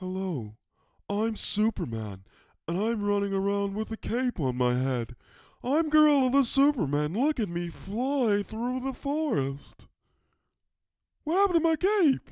Hello, I'm Superman, and I'm running around with a cape on my head. I'm Gorilla the Superman. Look at me fly through the forest. What happened to my cape?